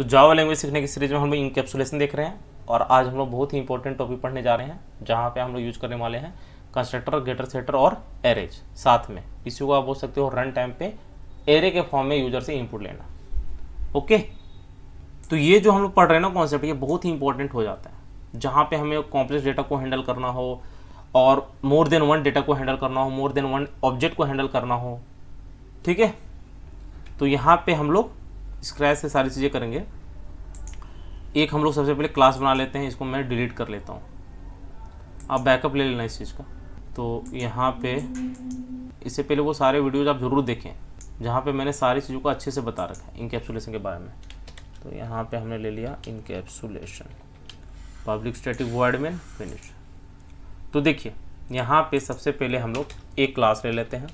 तो Java language सीखने की सीरीज में हम लोग इनकेप्सुलेशन देख रहे हैं और आज हम लोग बहुत ही इंपॉर्टेंट टॉपिक पढ़ने जा रहे हैं जहाँ पे हम लोग यूज करने वाले हैं कंस्ट्रक्टर गेटर सेटर और एरेज साथ में इसी को आप बोल सकते हो रन टाइम पे एरे के फॉर्म में यूजर से इनपुट लेना ओके तो ये जो हम लोग पढ़ रहे हैं ना कॉन्सेप्ट ये बहुत ही इंपॉर्टेंट हो जाता है जहाँ पे हमें कॉम्प्लेक्स डेटा को हैंडल करना हो और मोर देन वन डेटा को हैंडल करना हो मोर देन वन ऑब्जेक्ट को हैंडल करना हो ठीक है तो यहाँ पे हम लोग स्क्रैच से सारी चीज़ें करेंगे एक हम लोग सबसे पहले क्लास बना लेते हैं इसको मैं डिलीट कर लेता हूँ आप बैकअप ले लेना इस चीज़ का तो यहाँ पे इससे पहले वो सारे वीडियोज आप ज़रूर देखें जहाँ पे मैंने सारी चीज़ों को अच्छे से बता रखा है इनकेप्सुलेशन के बारे में तो यहाँ पे हमने ले लिया encapsulation public static void main finish तो देखिए यहाँ पे सबसे पहले हम लोग एक क्लास ले लेते हैं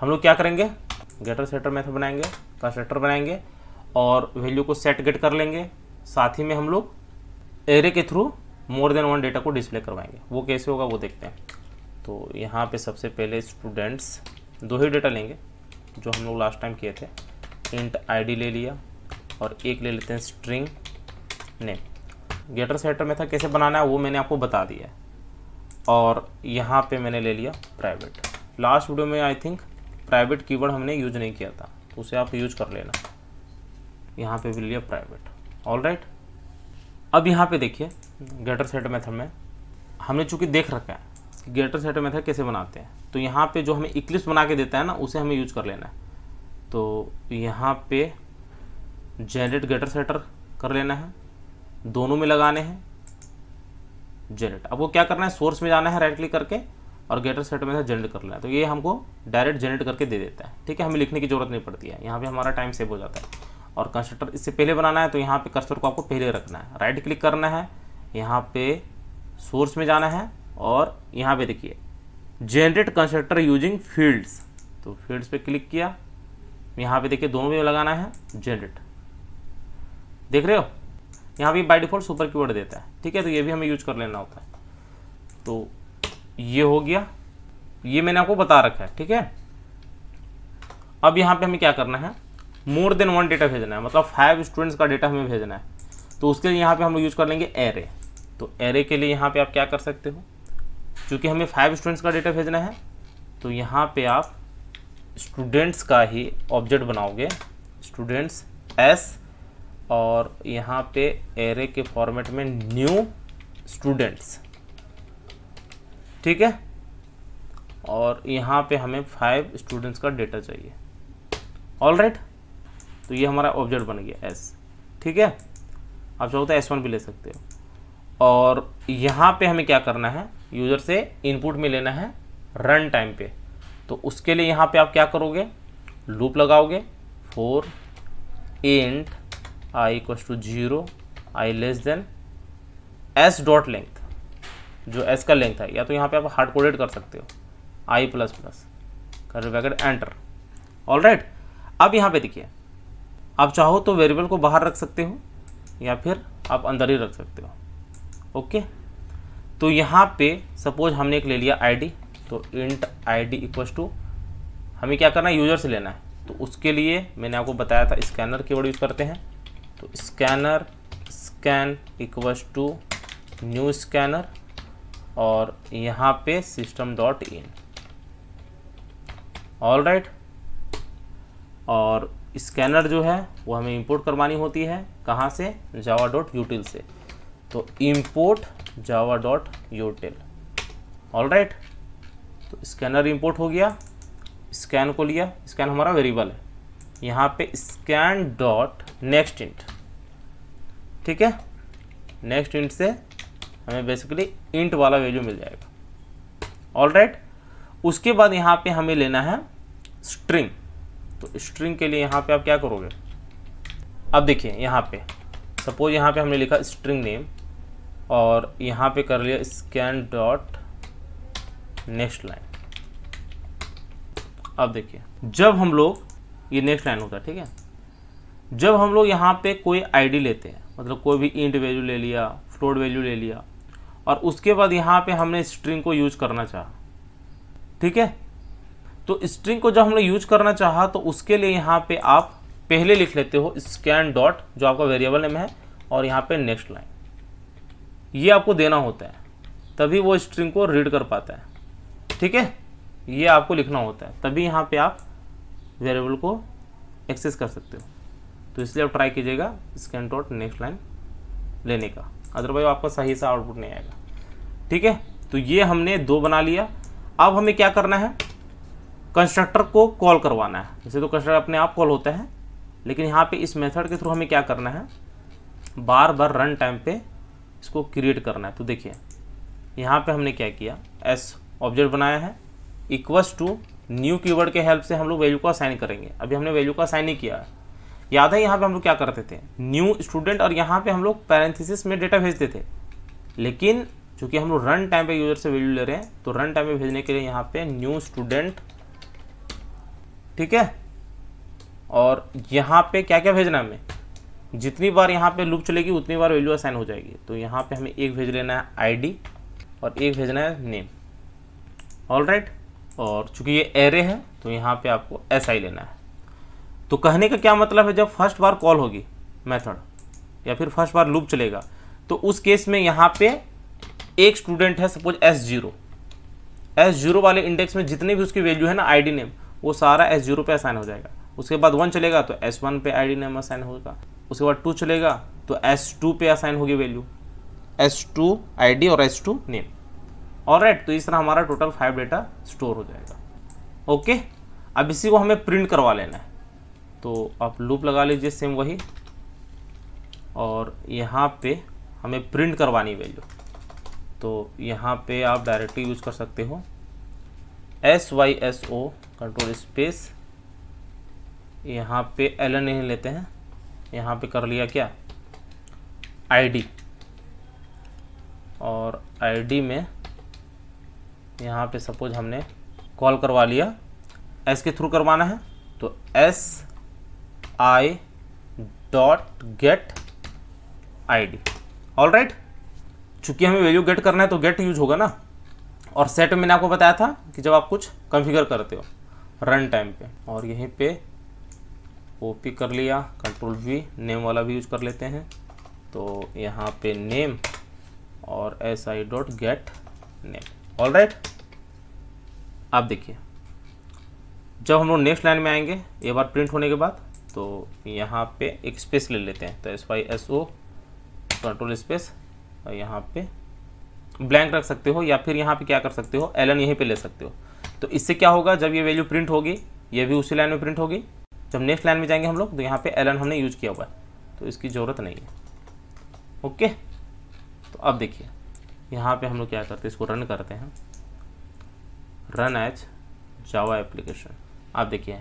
हम लोग क्या करेंगे गेटर सेटर मैथ बनाएंगे कंस्ट्रक्टर बनाएंगे और वैल्यू को सेट गेट कर लेंगे साथ ही में हम लोग एरे के through more than one data को डिस्प्ले करवाएंगे वो कैसे होगा वो देखते हैं तो यहाँ पे सबसे पहले स्टूडेंट्स दो ही डेटा लेंगे जो हम लोग लास्ट टाइम किए थे इंट आईडी ले लिया और एक ले लेते हैं स्ट्रिंग नेम गेटर सेटर में था कैसे बनाना है वो मैंने आपको बता दिया है और यहाँ पे मैंने ले लिया प्राइवेट लास्ट वीडियो में आई थिंक प्राइवेट कीवर्ड हमने यूज नहीं किया था उसे आप यूज कर लेना यहाँ पे भी लिया प्राइवेट ऑल राइट अब यहाँ पे देखिए गेटर सेट मेथड में हमने चूंकि देख रखा है कि गेटर सेट मेथड कैसे बनाते हैं तो यहाँ पे जो हमें इक्लिप्स बना के देता है ना उसे हमें यूज कर लेना है तो यहाँ पे जेनेट गेटर सेटर कर लेना है दोनों में लगाने हैं जेनेट अब वो क्या करना है सोर्स में जाना है राइट क्लिक करके और गेटर सेट में से जनरेट कर लेना है तो ये हमको डायरेक्ट जनरेट करके दे देता है ठीक है हमें लिखने की जरूरत नहीं पड़ती है यहाँ पे हमारा टाइम सेव हो जाता है और कंस्ट्रक्टर इससे पहले बनाना है तो यहाँ पे कस्टर को आपको पहले रखना है राइट क्लिक करना है यहाँ पे सोर्स में जाना है और यहाँ पे देखिए जनरेट कंस्ट्रक्टर यूजिंग फील्ड्स तो फील्ड्स पर क्लिक किया यहाँ पे देखिए दोनों में लगाना है जनरेट देख रहे हो यहाँ भी बाई डिफॉल्ट सुपर कीवर्ड देता है ठीक है तो ये भी हमें यूज कर लेना होता है तो ये हो गया ये मैंने आपको बता रखा है ठीक है अब यहाँ पे हमें क्या करना है मोर देन वन डेटा भेजना है मतलब फाइव स्टूडेंट्स का डेटा हमें भेजना है तो उसके लिए यहाँ पे हम लोग यूज़ कर लेंगे एरे तो एरे के लिए यहाँ पे आप क्या कर सकते हो क्योंकि हमें फाइव स्टूडेंट्स का डेटा भेजना है तो यहाँ पे आप स्टूडेंट्स का ही ऑब्जेक्ट बनाओगे स्टूडेंट्स एस और यहाँ पे एरे के फॉर्मेट में न्यू स्टूडेंट्स ठीक है और यहाँ पे हमें फाइव स्टूडेंट्स का डेटा चाहिए ऑल राइट तो ये हमारा ऑब्जेक्ट बन गया एस ठीक है आप चाहो तो एस वन भी ले सकते हो और यहाँ पे हमें क्या करना है यूज़र से इनपुट में लेना है रन टाइम पे तो उसके लिए यहाँ पे आप क्या करोगे लूप लगाओगे for and I equal to zero I less than S dot length जो एस का लेंथ है या तो यहाँ पे आप हार्ड कोडेड कर सकते हो आई प्लस प्लस कर ब्रैकेट एंटर ऑल राइट अब यहाँ पे देखिए आप चाहो तो वेरिएबल को बाहर रख सकते हो या फिर आप अंदर ही रख सकते हो ओके तो यहाँ पे सपोज हमने एक ले लिया आईडी तो int I D equals to हमें क्या करना है यूजर से लेना है तो उसके लिए मैंने आपको बताया था स्कैनर की यूज़ करते हैं तो scanner scan equals to new scanner और यहाँ पे system dot in all right और स्कैनर जो है वो हमें इंपोर्ट करवानी होती है कहाँ से जावा डॉट यूटिल से तो import Java dot util all right तो स्कैनर इंपोर्ट हो गया स्कैन को लिया स्कैन हमारा वेरिएबल है यहाँ पे स्कैन डॉट नेक्स्ट इंट ठीक है नेक्स्ट इंट से हमें बेसिकली इंट वाला वैल्यू मिल जाएगा ऑल राइट उसके बाद यहाँ पे हमें लेना है स्ट्रिंग तो स्ट्रिंग के लिए यहाँ पे आप क्या करोगे अब देखिए यहाँ पे सपोज यहाँ पे हमने लिखा स्ट्रिंग नेम और यहाँ पे कर लिया स्कैन डॉट नेक्स्ट लाइन अब देखिए जब हम लोग ये नेक्स्ट लाइन होता है ठीक है जब हम लोग यहाँ पे कोई आईडी लेते हैं मतलब कोई भी इंट वैल्यू ले लिया फ्लोट वैल्यू ले लिया और उसके बाद यहाँ पे हमने स्ट्रिंग को यूज करना चाहा ठीक है तो स्ट्रिंग को जब हमने यूज करना चाहा तो उसके लिए यहाँ पे आप पहले लिख लेते हो स्कैन डॉट जो आपका वेरिएबल नेम है और यहाँ पे नेक्स्ट लाइन ये आपको देना होता है तभी वो स्ट्रिंग को रीड कर पाता है ठीक है ये आपको लिखना होता है तभी यहाँ पर आप वेरिएबल को एक्सेस कर सकते हो तो इसलिए आप ट्राई कीजिएगा स्कैन डॉट नेक्स्ट लाइन लेने का अदरवाइज आपका सही सा आउटपुट नहीं आएगा ठीक है तो ये हमने दो बना लिया अब हमें क्या करना है कंस्ट्रक्टर को कॉल करवाना है जैसे तो कंस्ट्रक्टर अपने आप कॉल होता है लेकिन यहाँ पे इस मेथड के थ्रू हमें क्या करना है बार बार रन टाइम पे इसको क्रिएट करना है तो देखिए यहाँ पे हमने क्या किया एस ऑब्जेक्ट बनाया है इक्वस टू न्यू कीवर्ड के हेल्प से हम लोग वैल्यू को असाइन करेंगे अभी हमने वैल्यू को असाइन ही किया है याद है यहाँ पे हम लोग क्या करते थे न्यू स्टूडेंट और यहाँ पे हम लोग पैरेंथिस में डेटा भेजते थे लेकिन चूंकि हम लोग रन टाइम पे यूज़र से वैल्यू ले रहे हैं तो रन टाइम पे भेजने के लिए यहाँ पे न्यू स्टूडेंट ठीक है और यहाँ पे क्या क्या भेजना है हमें जितनी बार यहाँ पे लूप चलेगी उतनी बार वैल्यू असाइन हो जाएगी तो यहाँ पे हमें एक भेज लेना है आई और एक भेजना है नेम ऑल राइट और चूंकि ये एरे है तो यहाँ पे आपको एस SI लेना है तो कहने का क्या मतलब है जब फर्स्ट बार कॉल होगी मेथड या फिर फर्स्ट बार लूप चलेगा तो उस केस में यहाँ पे एक स्टूडेंट है suppose S zero S zero वाले इंडेक्स में जितने भी उसकी वैल्यू है ना आईडी नेम वो सारा एस जीरो पे असाइन हो जाएगा उसके बाद वन चलेगा तो एस वन पे आईडी नेम असाइन होगा उसके बाद टू चलेगा तो एस टू पे असाइन होगी वैल्यू एस टू आई और एस टू नेम और राइट तो इस तरह हमारा टोटल फाइव डेटा स्टोर हो जाएगा ओके अब इसी को हमें प्रिंट करवा लेना है तो आप लूप लगा लीजिए सेम वही और यहाँ पे हमें प्रिंट करवानी वैल्यू तो यहाँ पे आप डायरेक्टली यूज कर सकते हो S Y S O control space यहाँ पे एल एन नहीं लेते हैं यहाँ पे कर लिया क्या आईडी और आईडी में यहाँ पे सपोज हमने कॉल करवा लिया एस के थ्रू करवाना है तो S I dot get I D all right चूंकि हमें वैल्यू गेट करना है तो गेट यूज होगा ना और सेट मैंने आपको बताया था कि जब आप कुछ कॉन्फ़िगर करते हो रन टाइम पे और यहीं पे कॉपी कर लिया कंट्रोल वी नेम वाला भी यूज कर लेते हैं तो यहाँ पे नेम और S I dot get name all right आप देखिए जब हम लोग नेक्स्ट लाइन में आएंगे एक बार प्रिंट होने के बाद तो यहाँ पे एक स्पेस ले लेते हैं तो S Y S O control space और यहाँ पे ब्लैंक रख सकते हो या फिर यहाँ पे क्या कर सकते हो एल एन यहीं पर ले सकते हो तो इससे क्या होगा जब ये वैल्यू प्रिंट होगी ये भी उसी लाइन में प्रिंट होगी जब नेक्स्ट लाइन में जाएंगे हम लोग तो यहाँ पे एल एन हमने यूज किया हुआ है तो इसकी ज़रूरत नहीं है ओके तो अब देखिए यहाँ पे हम लोग क्या करते हैं इसको रन करते हैं रन एच जावा एप्लीकेशन आप देखिए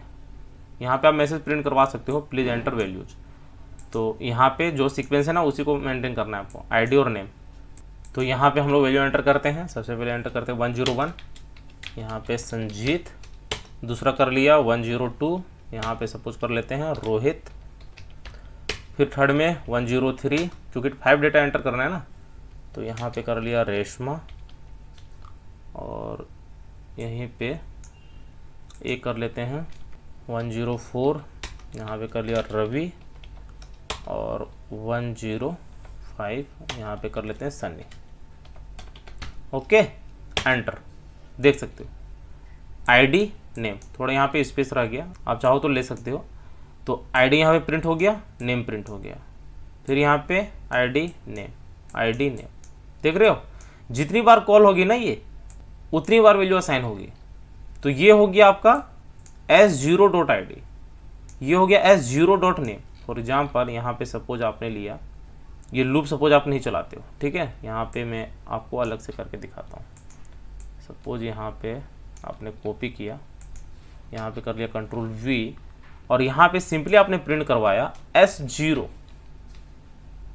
यहाँ पे आप मैसेज प्रिंट करवा सकते हो प्लीज़ एंटर वैल्यूज तो यहाँ पे जो सीक्वेंस है ना उसी को मेंटेन करना है आपको आईडी और नेम तो यहाँ पे हम लोग वैल्यू एंटर करते हैं सबसे पहले एंटर करते हैं वन जीरो वन यहाँ पे संजीत दूसरा कर लिया वन जीरो टू यहाँ पे सपोज कर लेते हैं रोहित फिर थर्ड में वन जीरो थ्री चूंकि फाइव डेटा एंटर करना है ना तो यहाँ पे कर लिया रेशमा और यहीं पे एक कर लेते हैं वन जीरो फोर यहाँ पर कर लिया रवि और वन जीरो फाइव यहाँ पर कर लेते हैं सनी ओके एंटर देख सकते हो आईडी नेम थोड़ा यहाँ पे स्पेस रह गया आप चाहो तो ले सकते हो तो आईडी यहाँ पे प्रिंट हो गया नेम प्रिंट हो गया फिर यहाँ पे आईडी नेम आईडी नेम देख रहे हो जितनी बार कॉल होगी ना ये उतनी बार वैल्यू असाइन होगी तो ये हो गया आपका S zero dot I D ये हो गया S zero dot name for example यहाँ पे सपोज आपने लिया ये लूप सपोज आप नहीं चलाते हो ठीक है यहाँ पे मैं आपको अलग से करके दिखाता हूँ सपोज यहाँ पे आपने कॉपी किया यहाँ पे कर लिया कंट्रोल वी और यहाँ पे सिंपली आपने प्रिंट करवाया एस जीरो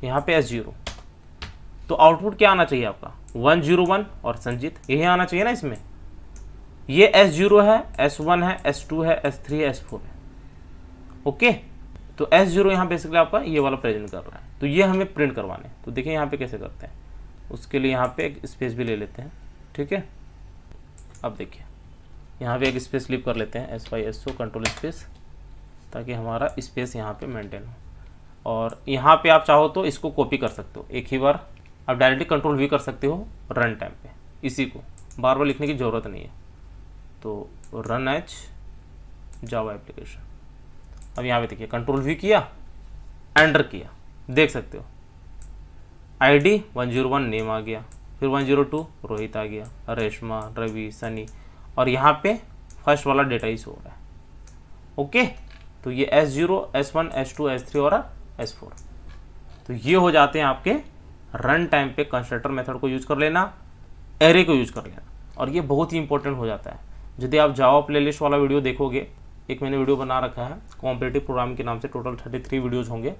यहाँ पे एस जीरो तो आउटपुट क्या आना चाहिए आपका वन जीरो वन और संजीत यही आना चाहिए ना इसमें ये एस जीरो है एस वन है एस टू है एस थ्री है एस फोर है ओके तो एस जीरो यहाँ बेसिकली आपका ये वाला प्रेजेंट कर रहा है तो ये हमें प्रिंट करवाने तो देखिए यहाँ पे कैसे करते हैं उसके लिए यहाँ पे एक स्पेस भी ले लेते हैं ठीक है अब देखिए यहाँ पे एक स्पेस लिप कर लेते हैं S Y S O control space ताकि हमारा स्पेस यहाँ पे मेंटेन हो और यहाँ पे आप चाहो तो इसको कॉपी कर सकते हो एक ही बार आप डायरेक्टली कंट्रोल भी कर सकते हो रन टाइम पे इसी को बार बार लिखने की ज़रूरत नहीं है तो रन एच जावा एप्लीकेशन अब यहाँ पे देखिए कंट्रोल भी किया एंटर किया देख सकते हो आईडी 101 नेम आ गया फिर 102 रोहित आ गया रेशमा रवि सनी और यहाँ पे फर्स्ट वाला डेटा ही हो रहा है ओके तो ये S zero S one S two S three और एस फोर तो ये हो जाते हैं आपके रन टाइम पे कंस्ट्रक्टर मेथड को यूज कर लेना एरे को यूज कर लेना और ये बहुत ही इंपॉर्टेंट हो जाता है यदि आप जावा प्लेलिस्ट वाला वीडियो देखोगे एक मैंने वीडियो बना रखा है कॉम्पिटेटिव प्रोग्राम के नाम से टोटल थर्टी थ्री वीडियोज़ होंगे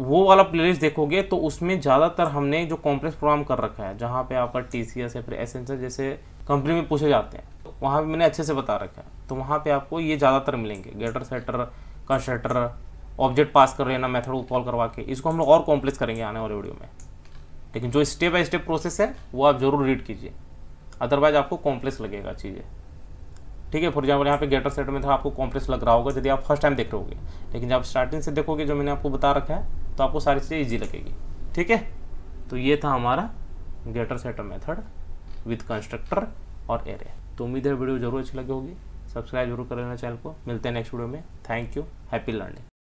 वो वाला प्लेलिस्ट देखोगे तो उसमें ज़्यादातर हमने जो कॉम्प्लेक्स प्रोग्राम कर रखा है जहाँ पे आपका टी सी एस या फिर एस जैसे कंपनी में पूछे जाते हैं वहाँ पर मैंने अच्छे से बता रखा है तो वहाँ पर आपको ये ज़्यादातर मिलेंगे getter setter constructor object pass कर रहे ना मेथड को कॉल करवा के इसको हम लोग और कॉम्प्लेक्स करेंगे आने वाले वीडियो में लेकिन जो स्टेप बाय स्टेप प्रोसेस है वो आप ज़रूर रीड कीजिए अदरवाइज आपको कॉम्प्लेक्स लगेगा चीज़ें ठीक है फॉर एग्जाम्पल यहाँ पे गेटर सेट में था आपको कॉम्प्लेक्स लग रहा होगा यदि आप फर्स्ट टाइम देख रहे होगे लेकिन जब आप स्टार्टिंग से देखोगे जो मैंने आपको बता रखा है तो आपको सारी चीज़ें ईजी लगेगी ठीक है तो ये था हमारा getter set method with constructor और एरे तो उम्मीद है वीडियो जरूर अच्छी लगी होगी सब्सक्राइब जरूर कर लेना चैनल को मिलते हैं नेक्स्ट वीडियो में थैंक यू हैप्पी लर्निंग